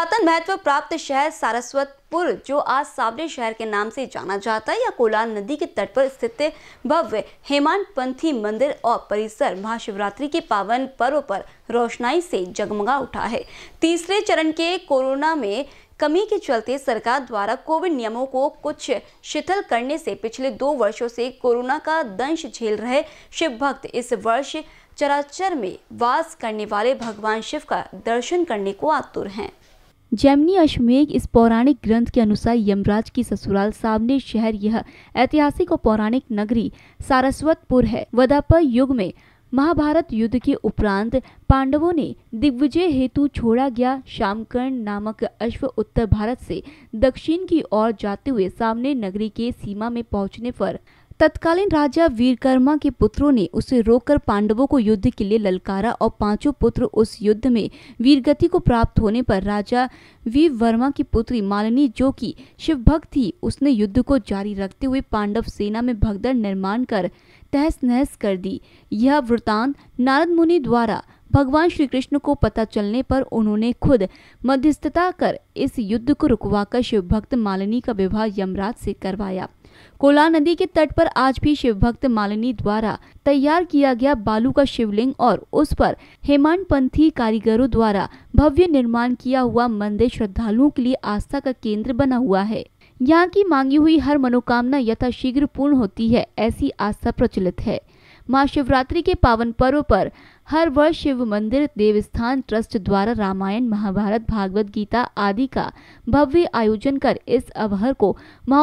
पुरातन महत्व प्राप्त शहर सारस्वतपुर जो आज सावरे शहर के नाम से जाना जाता है या कोलान नदी के तट पर स्थित भव्य पंथी मंदिर और परिसर महाशिवरात्रि के पावन पर्व पर रोशनाई से जगमगा उठा है तीसरे चरण के कोरोना में कमी के चलते सरकार द्वारा कोविड नियमों को कुछ शिथिल करने से पिछले दो वर्षों से कोरोना का दंश झेल रहे शिव भक्त इस वर्ष चराचर में वास करने वाले भगवान शिव का दर्शन करने को आतुर हैं जैमनी अश्वमेघ इस पौराणिक ग्रंथ के अनुसार यमराज की ससुराल सामने शहर यह ऐतिहासिक और पौराणिक नगरी सारस्वतपुर है वदापर युग में महाभारत युद्ध के उपरांत पांडवों ने दिग्विजय हेतु छोड़ा गया शामकर्ण नामक अश्व उत्तर भारत से दक्षिण की ओर जाते हुए सामने नगरी के सीमा में पहुंचने पर तत्कालीन राजा वीरकर्मा के पुत्रों ने उसे रोककर पांडवों को युद्ध के लिए ललकारा और पांचों पुत्र उस युद्ध में वीरगति को प्राप्त होने पर राजा वीर वर्मा की पुत्री मालिनी जो कि शिवभक्त थी उसने युद्ध को जारी रखते हुए पांडव सेना में भगदड़ निर्माण कर तहस नहस कर दी यह वृतांत नारद मुनि द्वारा भगवान श्री कृष्ण को पता चलने पर उन्होंने खुद मध्यस्थता कर इस युद्ध को रुकवाकर शिवभक्त मालिनी का विवाह यमराज से करवाया कोला नदी के तट पर आज भी शिव भक्त मालिनी द्वारा तैयार किया गया बालू का शिवलिंग और उस पर हेमान पंथी कारीगरों द्वारा भव्य निर्माण किया हुआ मंदिर श्रद्धालुओं के लिए आस्था का केंद्र बना हुआ है यहाँ की मांगी हुई हर मनोकामना यथाशीघ्र पूर्ण होती है ऐसी आस्था प्रचलित है मां शिवरात्रि के पावन पर्व पर हर वर्ष शिव मंदिर देवस्थान ट्रस्ट द्वारा रामायण महाभारत भागवत गीता आदि का भव्य आयोजन कर इस अवहर को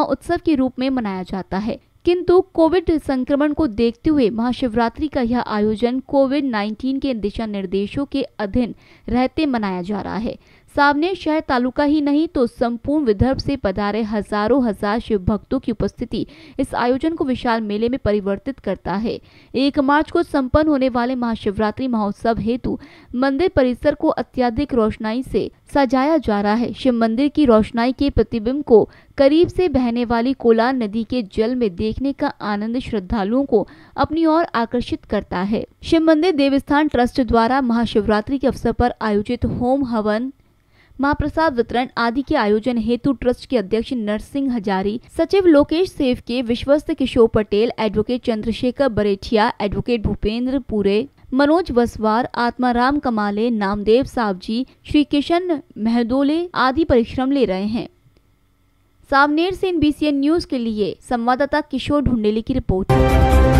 उत्सव के रूप में मनाया जाता है किंतु कोविड संक्रमण को देखते हुए महाशिवरात्रि का यह आयोजन कोविड 19 के दिशा निर्देशों के अधीन रहते मनाया जा रहा है सामने शहर तालुका ही नहीं तो संपूर्ण विदर्भ से पधारे हजारों हजार शिव भक्तों की उपस्थिति इस आयोजन को विशाल मेले में परिवर्तित करता है एक मार्च को संपन्न होने वाले महाशिवरात्रि महोत्सव हेतु मंदिर परिसर को अत्याधिक रोशनाई से सजाया जा रहा है शिव मंदिर की रोशनाई के प्रतिबिंब को करीब से बहने वाली कोलार नदी के जल में देखने का आनंद श्रद्धालुओं को अपनी ओर आकर्षित करता है शिव मंदिर देवस्थान ट्रस्ट द्वारा महाशिवरात्रि के अवसर पर आयोजित होम हवन महाप्रसाद वितरण आदि के आयोजन हेतु ट्रस्ट के अध्यक्ष नरसिंह हजारी सचिव लोकेश सेव के विश्वस्त किशोर पटेल एडवोकेट चंद्रशेखर बरेठिया एडवोकेट भूपेंद्र पूरे मनोज बसवार आत्माराम कमाले नामदेव सावजी श्री किशन महदोले आदि परिश्रम ले रहे हैं सावनेर से इन न्यूज के लिए संवाददाता किशोर ढूंढेली की रिपोर्ट